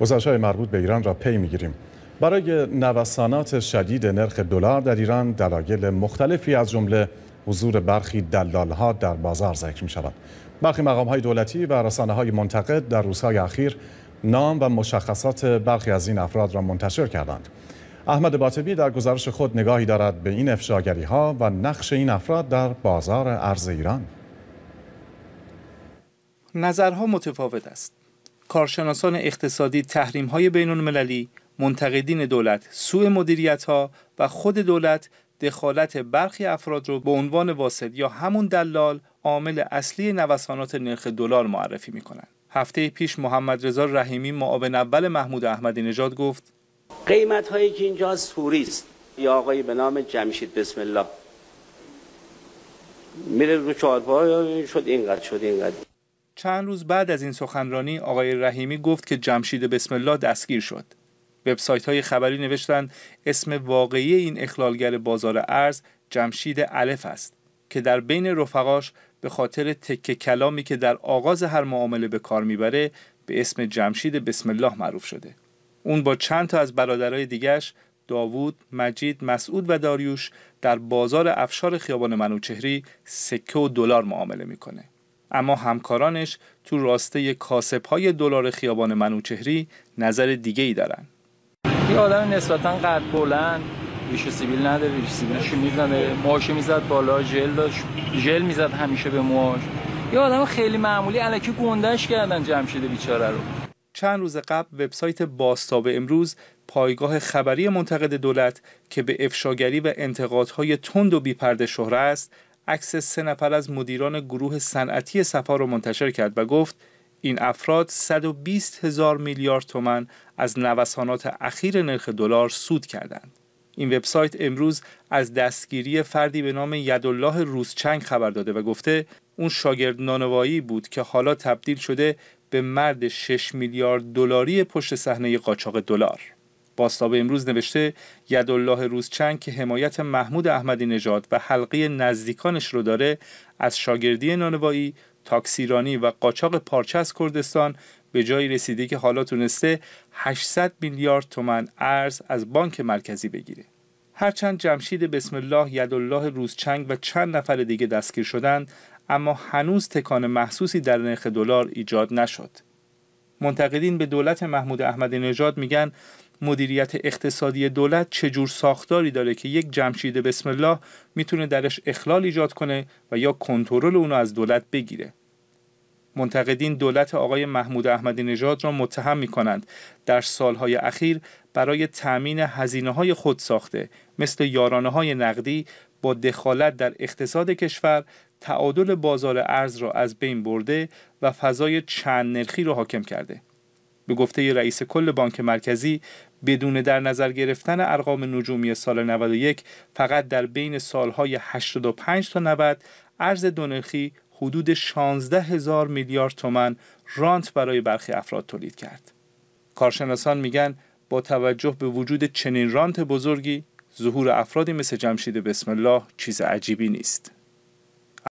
گزارش های مربوط به ایران را پی میگیریم برای نوسانات شدید نرخ دلار در ایران دلایل مختلفی از جمله حضور برخی دلال ها در بازار ذکر می شود برخی مقام های دولتی و رسانه های منتقد در روزهای اخیر نام و مشخصات برخی از این افراد را منتشر کردند احمد باطبی در گزارش خود نگاهی دارد به این افشاگری ها و نقش این افراد در بازار ارز ایران نظرها متفاوت است کارشناسان اقتصادی تحریم های بین منتقدین دولت، سوء مدیریت ها و خود دولت دخالت برخی افراد رو به عنوان واسط یا همون دلال عامل اصلی نوسانات نرخ دلار معرفی میکنند. هفته پیش محمد رضا رحیمی معاون اول محمود احمدی نژاد گفت قیمت هایی که اینجا سوری یا آقایی به نام جمشید بسم الله میره رو چهارپا شد اینقدر شد اینقدر چند روز بعد از این سخنرانی آقای رحیمی گفت که جمشید بسم الله دستگیر شد وبسایت های خبری نوشتند اسم واقعی این اخلالگر بازار ارز جمشید الف است که در بین رفقاش به خاطر تکه کلامی که در آغاز هر معامله به کار میبره به اسم جمشید بسم الله معروف شده اون با چند تا از برادرای دیگرش داوود، مجید، مسعود و داریوش در بازار افشار خیابان منوچهری سکه و دلار معامله میکنه. اما همکارانش تو راسته کاسب های دلار خیابان منوچهری نظر دیگه ای دارن یه آدم نسبتا قد بلند ریش سیبیل نداره ریش سیبیلش میزنه ماش میزد بالا ژل داشت ژل میزد همیشه به موهاش یه آدم خیلی معمولی الکی گندش کردن جمع شده بیچاره رو چند روز قبل وبسایت باستاب امروز پایگاه خبری منتقد دولت که به افشاگری و انتقادهای تند و بیپرده شهره است عکس سه نفر از مدیران گروه صنعتی سپا را منتشر کرد و گفت این افراد 120 هزار میلیارد تومن از نوسانات اخیر نرخ دلار سود کردند. این وبسایت امروز از دستگیری فردی به نام یدالله روزچنگ خبر داده و گفته اون شاگرد نانوایی بود که حالا تبدیل شده به مرد 6 میلیارد دلاری پشت صحنه قاچاق دلار. باستاب امروز نوشته یدالله روزچنگ که حمایت محمود احمدی نژاد و حلقه نزدیکانش رو داره از شاگردی نانوایی تاکسیرانی و قاچاق پارچه از کردستان به جایی رسیده که حالا تونسته 800 میلیارد تومن ارز از بانک مرکزی بگیره هرچند جمشید بسم الله یدالله روزچنگ و چند نفر دیگه دستگیر شدند اما هنوز تکان محسوسی در نرخ دلار ایجاد نشد منتقدین به دولت محمود احمد نژاد میگن مدیریت اقتصادی دولت چجور ساختاری داره که یک جمشید بسم الله میتونه درش اخلال ایجاد کنه و یا کنترل اونو از دولت بگیره منتقدین دولت آقای محمود احمدی نژاد را متهم می کنند در سالهای اخیر برای تأمین هزینه های خود ساخته مثل یارانه های نقدی با دخالت در اقتصاد کشور تعادل بازار ارز را از بین برده و فضای چند نرخی را حاکم کرده. به گفته رئیس کل بانک مرکزی بدون در نظر گرفتن ارقام نجومی سال 91 فقط در بین سالهای 85 تا 90 ارز دونرخی حدود 16 هزار میلیارد تومن رانت برای برخی افراد تولید کرد. کارشناسان میگن با توجه به وجود چنین رانت بزرگی ظهور افرادی مثل جمشید بسم الله چیز عجیبی نیست.